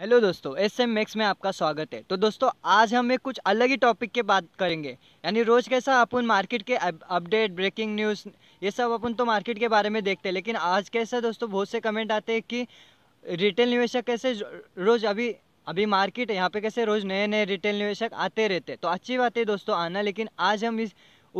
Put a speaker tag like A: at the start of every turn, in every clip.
A: hello दोस्तों S M max में आपका स्वागत है तो दोस्तों आज हम एक कुछ अलग ही टॉपिक के बात करेंगे यानी रोज़ कैसा अपन मार्केट के अपडेट ब्रेकिंग न्यूज़ ये सब अपन तो मार्केट के बारे में देखते हैं लेकिन आज कैसा दोस्तों बहुत से कमेंट आते हैं कि रिटेल निवेशक कैसे रोज़ अभी अभी मार्केट यहाँ पे कैसे रोज़ नए नए रिटेल निवेशक आते रहते तो अच्छी बात है दोस्तों आना लेकिन आज हम इस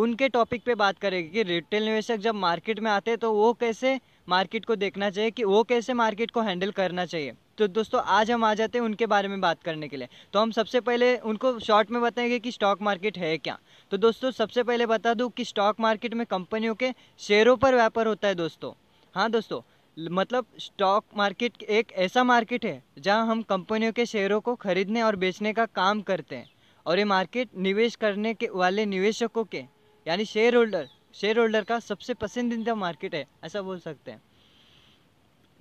A: उनके टॉपिक पर बात करेंगे कि रिटेल निवेशक जब मार्केट में आते तो वो कैसे मार्केट को देखना चाहिए कि वो कैसे मार्केट को हैंडल करना चाहिए तो दोस्तों आज हम आ जाते हैं उनके बारे में बात करने के लिए तो हम सबसे पहले उनको शॉर्ट में बताएंगे कि स्टॉक मार्केट है क्या तो दोस्तों सबसे पहले बता दूँ कि स्टॉक मार्केट में कंपनियों के शेयरों पर व्यापार होता है दोस्तों हाँ दोस्तों मतलब स्टॉक मार्केट एक ऐसा मार्केट है जहाँ हम कंपनियों के शेयरों को खरीदने और बेचने का काम करते हैं और ये मार्केट निवेश करने के वाले निवेशकों के यानी शेयर होल्डर शेयर होल्डर का सबसे पसंदीदा मार्केट है ऐसा बोल सकते हैं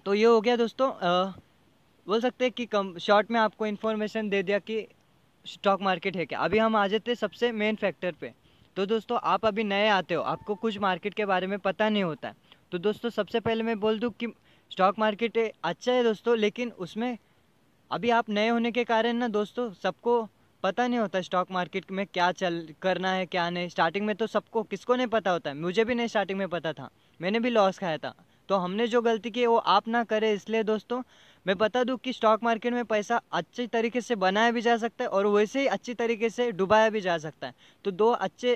A: तो ये हो गया दोस्तों आ, बोल सकते हैं कि कम शॉर्ट में आपको इन्फॉर्मेशन दे दिया कि स्टॉक मार्केट है क्या अभी हम आ जाते हैं सबसे मेन फैक्टर पे तो दोस्तों आप अभी नए आते हो आपको कुछ मार्केट के बारे में पता नहीं होता तो दोस्तों सबसे पहले मैं बोल दूँ कि स्टॉक मार्केट अच्छा है दोस्तों लेकिन उसमें अभी आप नए होने के कारण ना दोस्तों सबको पता नहीं होता स्टॉक मार्केट में क्या चल करना है क्या नहीं स्टार्टिंग में तो सबको किसको नहीं पता होता है मुझे भी नहीं स्टार्टिंग में पता था मैंने भी लॉस खाया था तो हमने जो गलती की वो आप ना करें इसलिए दोस्तों मैं बता दूं कि स्टॉक मार्केट में पैसा अच्छे तरीके से बनाया भी जा सकता है और वैसे ही अच्छी तरीके से डुबाया भी जा सकता है तो दो अच्छे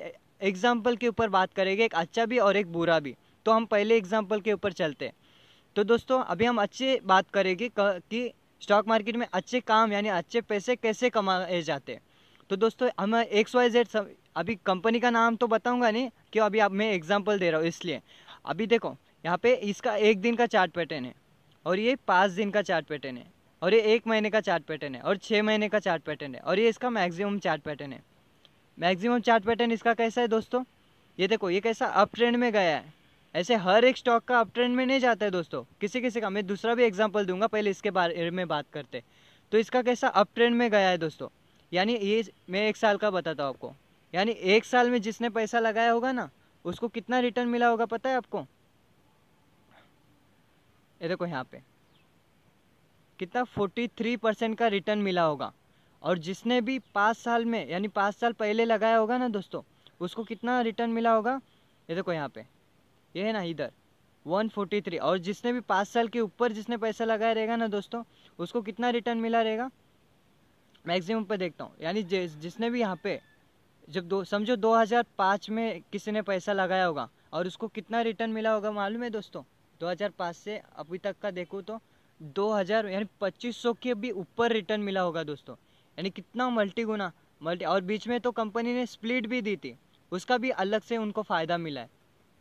A: एग्जाम्पल के ऊपर बात करेंगे एक अच्छा भी और एक बुरा भी तो हम पहले एग्जाम्पल के ऊपर चलते हैं तो दोस्तों अभी हम अच्छी बात करेंगे कि स्टॉक मार्केट में अच्छे काम यानी अच्छे पैसे कैसे कमाए जाते हैं तो दोस्तों हम एक्स वाई जेड सब अभी कंपनी का नाम तो बताऊंगा नहीं क्यों अभी आप मैं एग्जांपल दे रहा हूँ इसलिए अभी देखो यहाँ पे इसका एक दिन का चार्ट पैटर्न है और ये पाँच दिन का चार्ट पैटर्न है और ये एक महीने का चार्ट पैटर्न है और छः महीने का चार्ट पैटर्न है और ये इसका मैक्सिमम चार्ट पैटर्न है मैक्सिमम चार्ट पैटर्न इसका कैसा है दोस्तों ये देखो ये कैसा अप ट्रेंड में गया है ऐसे हर एक स्टॉक का अप ट्रेंड में नहीं जाता है दोस्तों किसी किसी का मैं दूसरा भी एग्जाम्पल दूंगा पहले इसके बारे में बात करते तो इसका कैसा अप ट्रेंड में गया है दोस्तों यानी ये मैं एक साल का बताता हूँ आपको यानी एक साल में जिसने पैसा लगाया होगा ना उसको कितना रिटर्न मिला होगा पता है आपको ये देखो यहाँ पे कितना फोर्टी थ्री परसेंट का रिटर्न मिला होगा और जिसने भी पाँच साल में यानी पाँच साल पहले लगाया होगा ना दोस्तों उसको कितना रिटर्न मिला होगा ये देखो यहाँ पे ये है ना इधर 143 और जिसने भी पाँच साल के ऊपर जिसने पैसा लगाया रहेगा ना दोस्तों उसको कितना रिटर्न मिला रहेगा मैक्सिमम पे देखता हूँ यानी जिसने भी यहाँ पे जब दो समझो 2005 में किसी ने पैसा लगाया होगा और उसको कितना रिटर्न मिला होगा मालूम है दोस्तों 2005 से अभी तक का देखो तो 2000 यानी 2500 के भी ऊपर रिटर्न मिला होगा दोस्तों यानी कितना मल्टी गुना मल्टी और बीच में तो कंपनी ने स्प्लिट भी दी थी उसका भी अलग से उनको फ़ायदा मिला है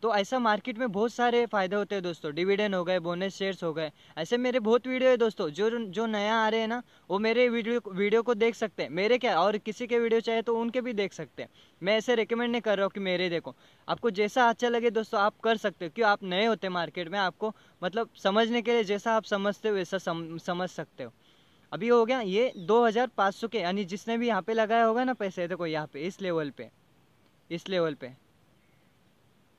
A: तो ऐसा मार्केट में बहुत सारे फ़ायदे होते हैं दोस्तों डिविडेंड हो गए बोनस शेयर्स हो गए ऐसे मेरे बहुत वीडियो है दोस्तों जो जो नया आ रहे हैं ना वो मेरे वीडियो वीडियो को देख सकते हैं मेरे क्या और किसी के वीडियो चाहे तो उनके भी देख सकते हैं मैं ऐसे रिकमेंड नहीं कर रहा हूँ कि मेरे देखो आपको जैसा अच्छा लगे दोस्तों आप कर सकते हो क्यों आप नए होते मार्केट में आपको मतलब समझने के लिए जैसा आप समझते हो वैसा समझ सकते हो अभी हो गया ये दो के यानी जिसने भी यहाँ पे लगाया होगा ना पैसे देखो यहाँ पे इस लेवल पे इस लेवल पे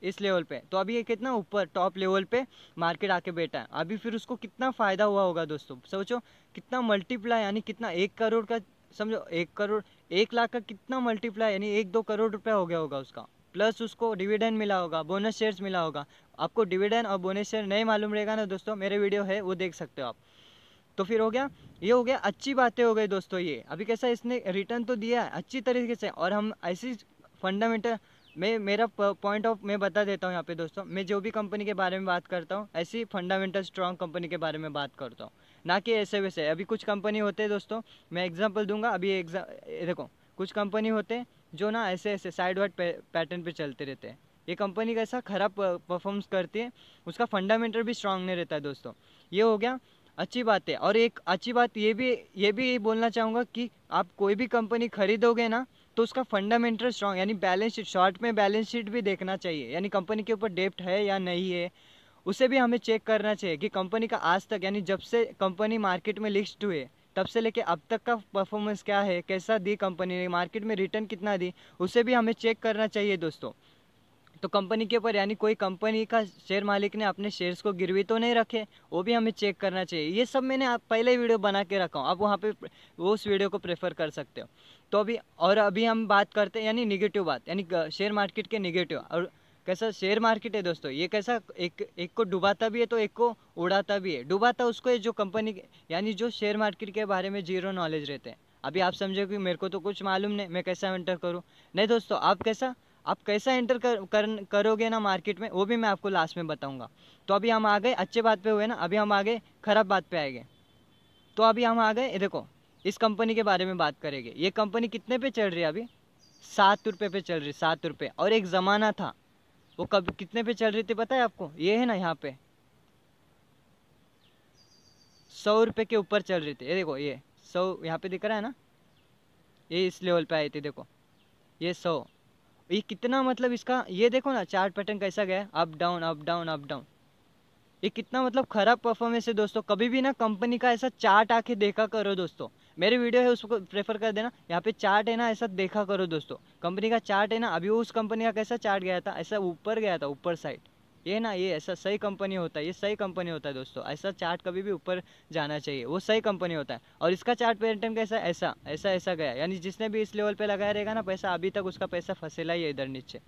A: इस लेवल पे तो अभी ये कितना ऊपर टॉप लेवल पे मार्केट आके बैठा है अभी फिर उसको कितना फ़ायदा हुआ होगा दोस्तों सोचो कितना मल्टीप्लाई यानी कितना एक करोड़ का समझो एक करोड़ एक लाख का कितना मल्टीप्लाई यानी एक दो करोड़ रुपया हो गया होगा उसका प्लस उसको डिविडेंड मिला होगा बोनस शेयर्स मिला होगा आपको डिविडेंड और बोनस शेयर नहीं मालूम रहेगा ना दोस्तों मेरे वीडियो है वो देख सकते हो आप तो फिर हो गया ये हो गया अच्छी बातें हो गई दोस्तों ये अभी कैसा इसने रिटर्न तो दिया है अच्छी तरीके से और हम ऐसी फंडामेंटल मैं मेरा पॉइंट ऑफ मैं बता देता हूँ यहाँ पे दोस्तों मैं जो भी कंपनी के बारे में बात करता हूँ ऐसी फंडामेंटल स्ट्रॉन्ग कंपनी के बारे में बात करता हूँ ना कि ऐसे वैसे अभी कुछ कंपनी होते हैं दोस्तों मैं एग्जांपल दूंगा अभी एग्जा देखो कुछ कंपनी होते हैं जो ना ऐसे ऐसे साइड वाइड पैटर्न पर चलते रहते हैं ये कंपनी कैसा ख़राब परफॉर्म्स करती है उसका फंडामेंटल भी स्ट्रांग नहीं रहता है दोस्तों ये हो गया अच्छी बात है और एक अच्छी बात ये भी ये भी बोलना चाहूँगा कि आप कोई भी कंपनी खरीदोगे ना तो उसका फंडामेंटल स्ट्रॉन्ग यानी बैलेंस शीट शॉर्ट में बैलेंस शीट भी देखना चाहिए यानी कंपनी के ऊपर डेप्ट है या नहीं है उसे भी हमें चेक करना चाहिए कि कंपनी का आज तक यानी जब से कंपनी मार्केट में लिस्ट हुए तब से लेके अब तक का परफॉर्मेंस क्या है कैसा दी कंपनी ने मार्केट में रिटर्न कितना दी उसे भी हमें चेक करना चाहिए दोस्तों तो कंपनी के ऊपर यानी कोई कंपनी का शेयर मालिक ने अपने शेयर्स को गिरवी तो नहीं रखे वो भी हमें चेक करना चाहिए ये सब मैंने आप पहले वीडियो बना के रखा हूँ आप वहाँ पे वो उस वीडियो को प्रेफर कर सकते हो तो अभी और अभी हम बात करते हैं यानी निगेटिव बात यानी शेयर मार्केट के निगेटिव और कैसा शेयर मार्केट है दोस्तों ये कैसा एक एक को डुबाता भी है तो एक को उड़ाता भी है डुबाता उसको है जो कंपनी यानी जो शेयर मार्केट के बारे में जीरो नॉलेज रहते हैं अभी आप समझे कि मेरे को तो कुछ मालूम नहीं मैं कैसा एंटर करूँ नहीं दोस्तों आप कैसा आप कैसा एंटर कर, कर करोगे ना मार्केट में वो भी मैं आपको लास्ट में बताऊंगा तो अभी हम आ गए अच्छे बात पे हुए ना अभी हम आ गए ख़राब बात पे आएंगे तो अभी हम आ गए देखो इस कंपनी के बारे में बात करेंगे ये कंपनी कितने पे चल रही है अभी सात रुपये पे चल रही सात रुपये और एक ज़माना था वो कब कितने पे चल रही थी पता है आपको ये है ना यहाँ पे सौ रुपये के ऊपर चल रही थी ये देखो ये सौ यहाँ पे दिख रहा है ना ये इस लेवल पे आई थी देखो ये सौ ये कितना मतलब इसका ये देखो ना चार्ट पैटर्न कैसा गया up down up down up down ये कितना मतलब ख़राब परफॉर्मेंस है दोस्तों कभी भी ना कंपनी का ऐसा चार्ट आके देखा करो दोस्तों मेरी वीडियो है उसको प्रेफर कर देना यहाँ पे चार्ट है ना ऐसा देखा करो दोस्तों कंपनी का चार्ट है ना अभी उस कंपनी का कैसा चार्ट गया था ऐसा ऊपर गया था ऊपर साइड ये ना ये ऐसा सही कंपनी होता है ये सही कंपनी होता है दोस्तों ऐसा चार्ट कभी भी ऊपर जाना चाहिए वो सही कंपनी होता है और इसका चार्ट पेरेंटम कैसा ऐसा ऐसा ऐसा गया यानी जिसने भी इस लेवल पे लगाया रहेगा ना पैसा अभी तक उसका पैसा फंसेला ही है इधर नीचे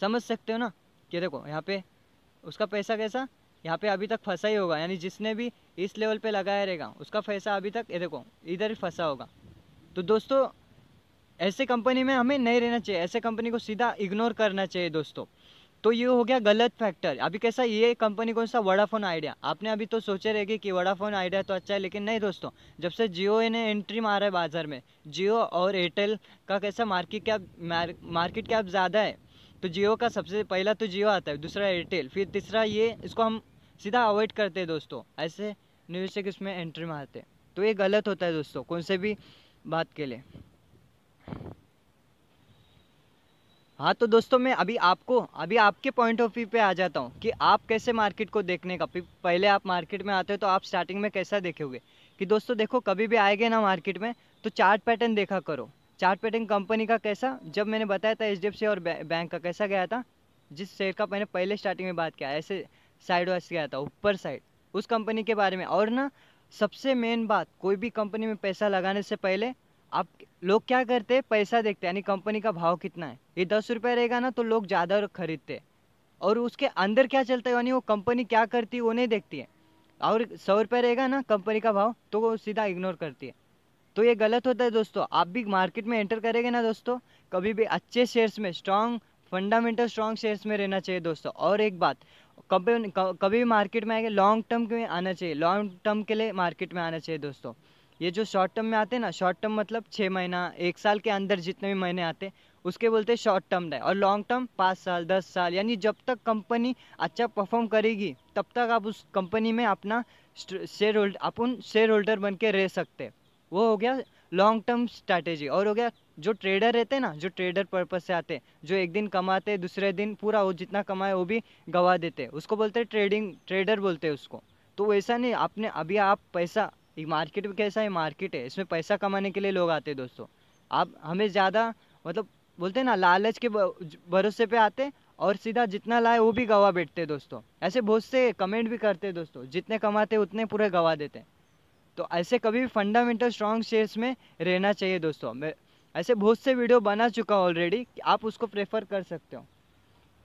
A: समझ सकते हो ना कि देखो यहाँ पे उसका पैसा कैसा यहाँ पे अभी तक फंसा ही होगा यानी जिसने भी इस लेवल पर लगाया रहेगा उसका पैसा अभी तक ये देखो इधर ही फंसा होगा तो दोस्तों ऐसे कंपनी में हमें नहीं रहना चाहिए ऐसे कंपनी को सीधा इग्नोर करना चाहिए दोस्तों तो ये हो गया गलत फैक्टर अभी कैसा ये कंपनी कौन सा वड़ाफोन आइडिया आपने अभी तो सोचे रहेगी कि वड़ाफोन आइडिया तो अच्छा है लेकिन नहीं दोस्तों जब से जियो ने एंट्री मारा है बाज़ार में जियो और एयरटेल का कैसा मार्केट कैप मार्केट कैप ज़्यादा है तो जियो का सबसे पहला तो जियो आता है दूसरा एयरटेल फिर तीसरा ये इसको हम सीधा अवॉइड करते हैं दोस्तों ऐसे न्यूज़ इसमें एंट्री मारते हैं तो ये गलत होता है दोस्तों कौन से भी बात के लिए हाँ तो दोस्तों मैं अभी आपको अभी आपके पॉइंट ऑफ व्यू पे आ जाता हूँ कि आप कैसे मार्केट को देखने का पहले आप मार्केट में आते हो तो आप स्टार्टिंग में कैसा देखोगे कि दोस्तों देखो कभी भी आएंगे ना मार्केट में तो चार्ट पैटर्न देखा करो चार्ट पैटर्न कंपनी का कैसा जब मैंने बताया था एच और बैंक का कैसा गया था जिस शेयर का मैंने पहले स्टार्टिंग में बात किया ऐसे साइड वाइज गया था ऊपर साइड उस कंपनी के बारे में और ना सबसे मेन बात कोई भी कंपनी में पैसा लगाने से पहले आप लोग क्या करते हैं पैसा देखते हैं यानी कंपनी का भाव कितना है ये दस रुपये रहेगा ना तो लोग ज़्यादा खरीदते और उसके अंदर क्या चलता है यानी वो कंपनी क्या करती है वो नहीं देखती है और सौ रुपये रहेगा ना कंपनी का भाव तो वो सीधा इग्नोर करती है तो ये गलत होता है दोस्तों आप भी मार्केट में एंटर करेंगे ना दोस्तों कभी भी अच्छे शेयर्स में स्ट्रांग फंडामेंटल स्ट्रांग शेयर्स में रहना चाहिए दोस्तों और एक बात कभी कभी मार्केट में आएंगे लॉन्ग टर्म के आना चाहिए लॉन्ग टर्म के लिए मार्केट में आना चाहिए दोस्तों ये जो शॉर्ट टर्म में आते हैं ना शॉर्ट टर्म मतलब छः महीना एक साल के अंदर जितने भी महीने आते हैं उसके बोलते हैं शॉर्ट टर्म है और लॉन्ग टर्म पाँच साल दस साल यानी जब तक कंपनी अच्छा परफॉर्म करेगी तब तक आप उस कंपनी में अपना शेयर होल्ड अपन शेयर होल्डर बन के रह सकते वो हो गया लॉन्ग टर्म स्ट्रैटेजी और हो गया जो ट्रेडर रहते हैं ना जो ट्रेडर पर्पज से आते हैं जो एक दिन कमाते दूसरे दिन पूरा वो जितना कमाए वो भी गवा देते उसको बोलते हैं ट्रेडिंग ट्रेडर बोलते हैं उसको तो वैसा नहीं आपने अभी आप पैसा एक मार्केट भी कैसा है मार्केट है इसमें पैसा कमाने के लिए लोग आते हैं दोस्तों आप हमें ज़्यादा मतलब बोलते हैं ना लालच के भरोसे पे आते और सीधा जितना लाए वो भी गवा बैठते दोस्तों ऐसे बहुत से कमेंट भी करते दोस्तों जितने कमाते उतने पूरे गवा देते तो ऐसे कभी भी फंडामेंटल स्ट्रॉन्ग शेयर्स में रहना चाहिए दोस्तों मैं ऐसे बहुत से वीडियो बना चुका ऑलरेडी आप उसको प्रेफर कर सकते हो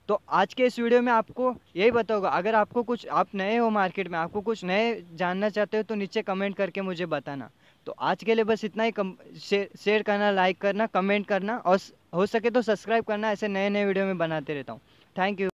A: तो आज के इस वीडियो में आपको यही बताऊंगा अगर आपको कुछ आप नए हो मार्केट में आपको कुछ नए जानना चाहते हो तो नीचे कमेंट करके मुझे बताना तो आज के लिए बस इतना ही शेयर करना लाइक करना कमेंट करना और हो सके तो सब्सक्राइब करना ऐसे नए नए वीडियो में बनाते रहता हूँ थैंक यू